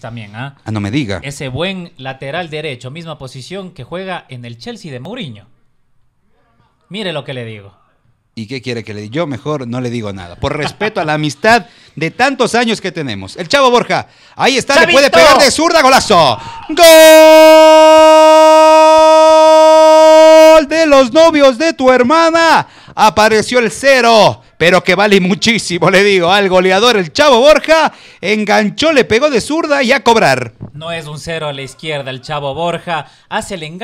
también, ¿ah? ¿ah? no me diga. Ese buen lateral derecho, misma posición que juega en el Chelsea de Mourinho. Mire lo que le digo. ¿Y qué quiere que le diga? Yo mejor no le digo nada. Por respeto a la amistad de tantos años que tenemos. El Chavo Borja, ahí está, le puede pegar de zurda, golazo. ¡Gol! los novios de tu hermana. Apareció el cero, pero que vale muchísimo, le digo. Al goleador, el Chavo Borja, enganchó, le pegó de zurda y a cobrar. No es un cero a la izquierda, el Chavo Borja hace el engaño,